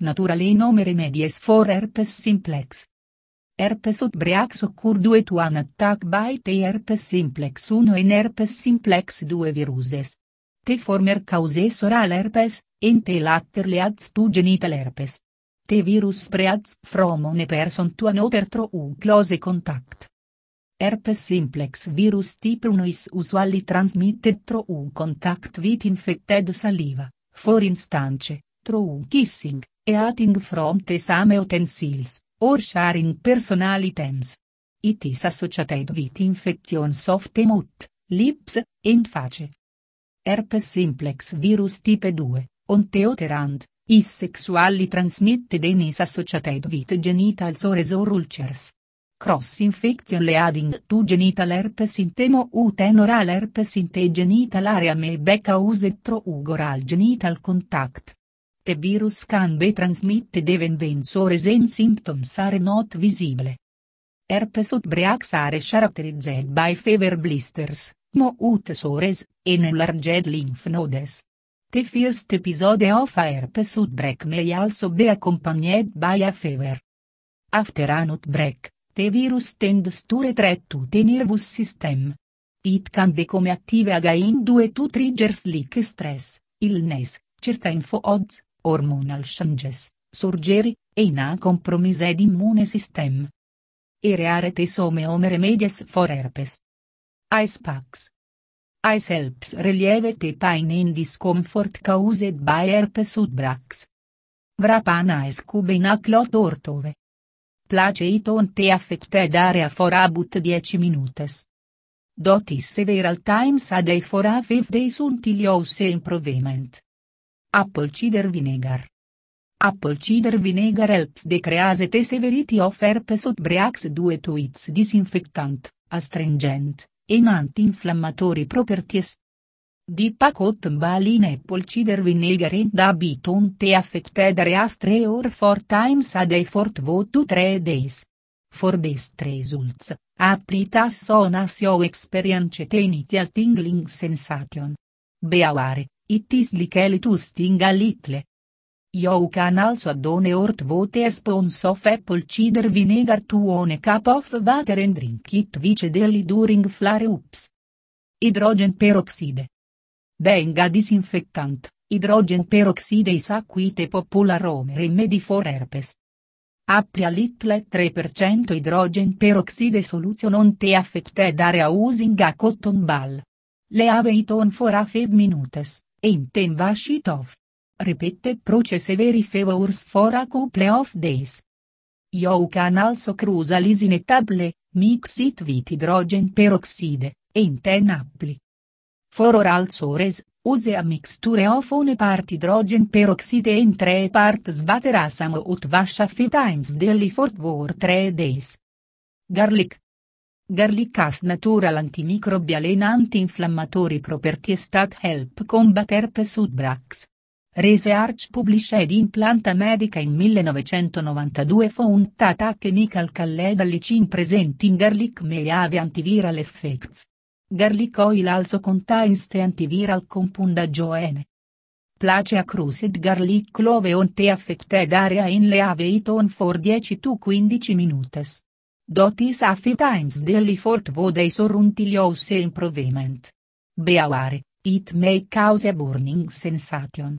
Naturale nome remedies for herpes simplex. Herpes utbriax occur due to an attack by the herpes simplex 1 en herpes simplex 2 viruses. Te former causes oral herpes, en te latter leads tu genital herpes. Te virus spreads from one person to another through close contact. Herpes simplex virus type 1 is usually transmitted through contact with infected saliva, for instance, through kissing, eating from the same utensils, or sharing personal items. It is associated with infections of the mouth, lips, and face. Herpes simplex virus type 2, on the other hand, is sexually transmitted and is associated with genitals or ulcers. Cross-infection leading to genital herpes in the mouth and oral herpes in the genital area may be caused through ugoral genital contact este virus can be transmitted even when sore symptoms are not visible. Herpes outbreak are characterized by fever blisters, moot sores, and enlarged lymph nodes. The first episode of a herpes outbreak may also be accompanied by a fever. After an outbreak, the virus tends to retreat to the nervous system. It can become active again due to triggers like stress, illness, certain foods, hormonal changes, surgery, e in a compromised immune system. E Ere some home remedies for herpes. Ice packs. Ice helps relieve te pain in discomfort caused by herpes udbrax. Vrapana is cubina clot ortove. Place it on te affected area for about 10 minutes. Dot is several times a day for a 5 days until you see improvement. Apple cider vinegar. Apple cider vinegar helps decrease the severity of herpes outbreaks due to its disinfectant, astringent, and anti-inflammatory properties. pacot Balin apple cider vinegar and abiton te affected reas 3 or 4 times a day for 2 to 3 days. For best results, applitas on as your experience the initial tingling sensation. Beaware it is Ittis likelitus tingallitle. Io canal suaddone ort vote espons of apple cider vinegar to one cup of water and drink it vice deli during flare ups. Idrogen peroxide. Being a disinfectant, idrogen peroxide is a acquite popularome remedi for herpes. Apply a little 3% idrogen peroxide solution on te affected area using a cotton ball. Le have it on for a few minutes. Einten war off. Repeated process every favors for a couple of days. You can also cruise lisinetable, mix it with hydrogen peroxide, and then apply. For oral sores, use a mixture of one part hydrogen peroxide and three parts vaterasam out wash a few times daily for two or three days. Garlic Garlic Garlicas natural antimicrobialen anti-inflammatory properties that help combatter Rese Arch published in Planta Medica in 1992 found that a chemical called allicin present in garlic may have antiviral effects. Garlic oil also contains the antiviral compound AJON. Placea crushed garlic clove on the affected area in leave it on for 10 to 15 minutes. Dotis a five times daily fort two days or until you see improvement. Be aware, it may cause a burning sensation.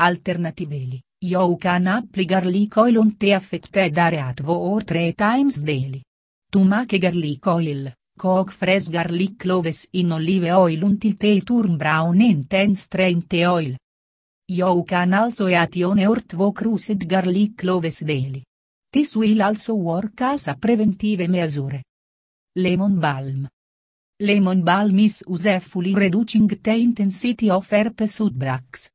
Alternatively, you can apply garlic oil on the affected area two or three times daily. To make garlic oil, cook fresh garlic cloves in olive oil until they turn brown and then strain the oil. You can also add one or two crushed garlic cloves daily. This will also work as a preventive measure. Lemon balm. Lemon balm is usefully reducing the intensity of herpes outbreaks.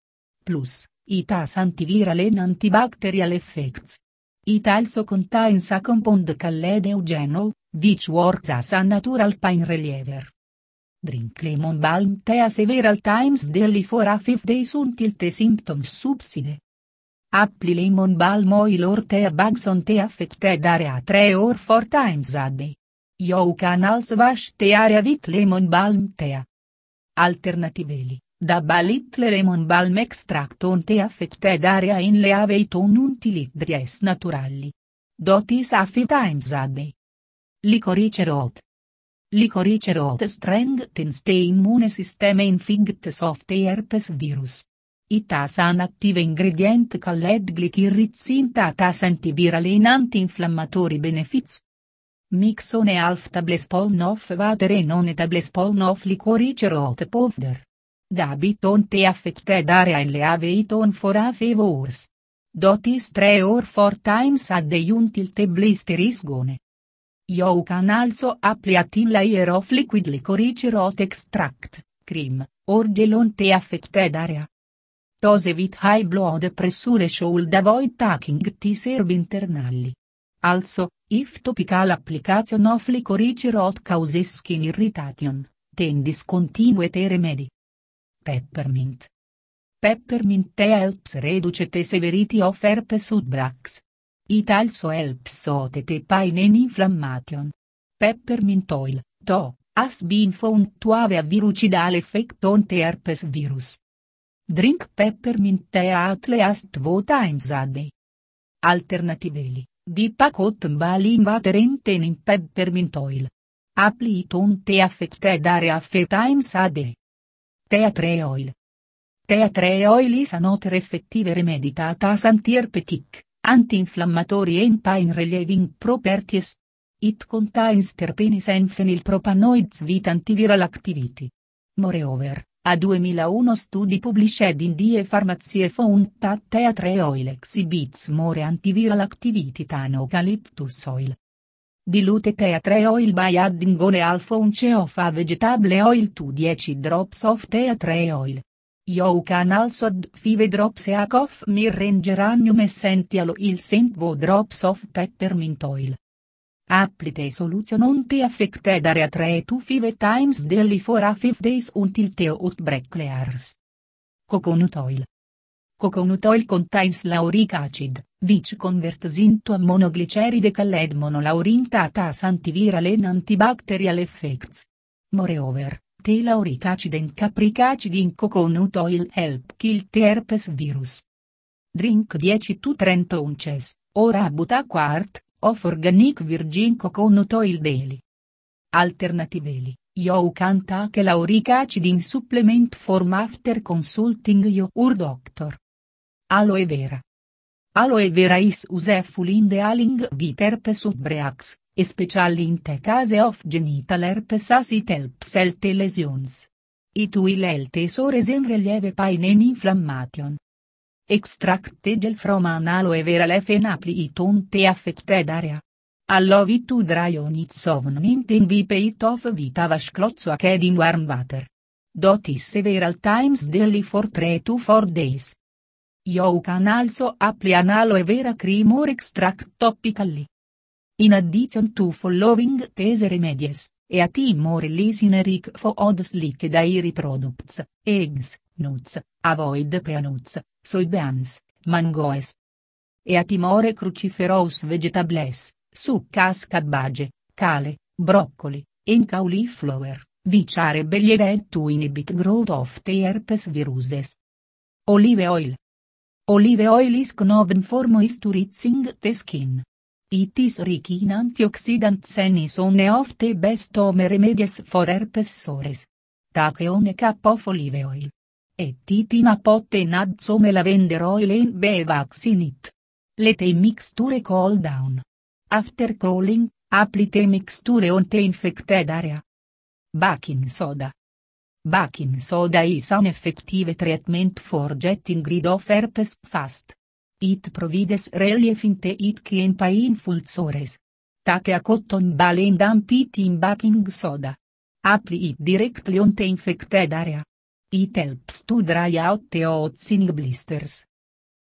Plus, it has antiviral and antibacterial effects. It also contains a compound called eugenol, which works as a natural pain reliever. Drink lemon balm tea several times daily for a 5 days until the symptoms subside. Appli lemon balm oil or tea bags on tea affected area 3 or 4 times a day. You can also wash the area with lemon balm tea. Alternativeli. double little lemon balm extract on tea affected area in leavate on until it naturali. Dotis Dot a few times a day. Licorice root. Licorice root strengthens the immune system in fight soft herpes virus. Itasan Active Ingredient Called Glycyrrhizin in anti Antinfiammatori Benefits. Mix one half tablespoon of water and one tablespoon of licorice root powder. Dabit on te affected area lave it on for a few hours. Dot is 3 or 4 times a day until the blister is gone. You can also apply a thin layer of liquid licorice root extract, cream, or gel on the affected area. Tose vit high blood pressure should avoid taking these herb internally. Also, if topical application of licorice rot causes skin irritation, then discontinue the remedy. Peppermint. Peppermint tea helps reduce the severity of herpes sudbrax. It also helps soothe the pain and inflammation. Peppermint oil, to, has been found to have a virucidal effect on the herpes virus. Drink peppermint tea at least two times a day. Alternatively, dip a cotton ball in water and in peppermint oil. Apply it on tea affected area few times a day. Tea tree oil. Tea tree oil is another effective remedy that has antiherpetic, anti-inflammatory and pain-relieving properties. It contains terpenes and phenylpropanoids with antiviral activity. Moreover, a 2001 studi published in Die Farmazie Fountat tre Oil Exhibits More Antiviral Activity Than Eucalyptus Oil. Dilute tre Oil by adding one alpha unce of a vegetable oil to 10 drops of tre Oil. You can also add 5 drops a cough mirrangeragnum essential oil scent bo drops of peppermint oil. Apply solution on the affected area 3 to 5 times daily for a 5 days until the outbreak clears. Coconut oil. Coconut oil contains lauric acid, which converts into a monoglyceride called monolaurin that has antiviral and antibacterial effects. Moreover, the lauric acid and capric acid in coconut oil help kill the herpes virus. Drink 10 to 30 unces, or about a quart, Of Organic Virgin Coconut Oil Daily. Alternatively, you can take lauric acid in supplement form after consulting your doctor. Aloe vera. Aloe vera is useful in dealing with herpes subreax, especially in the case of genital herpes as it helps health lesions. It will help sores in relieve pain and inflammation. Extracted from an aloe vera leaf and apply it on the affected area. Allow it to dry on its own mint and wipe it off with a washcloth soaked in warm water. Do this several times daily for 3 to 4 days. You can also apply an aloe vera cream or extract topically. In addition to following these remedies, e a timore lisineric for odd slick dairy products, eggs, nuts, avoid peanuts, soibans, mangoes. E a timore cruciferous vegetables, succas cabbage, cale, broccoli, en cauliflower, which are believed to inhibit growth of the herpes viruses. Olive oil. Olive oil is known for moisturizing the skin. It is rich in antioxidants and is one of the best home remedies for herpes sores. Take one cup of olive oil e titina potte in azzome la venderò in bevax init. Le te mixture cool down. After cooling, apli te mixture on te infected area. Baking soda. Baking soda is an effective treatment for getting rid of herpes fast. It provides relief in te it and painful sores. Take a cotton ball and dump it in baking soda. Apply it directly on the infected area. Itelp studraja od Teo od Sinic Blisters.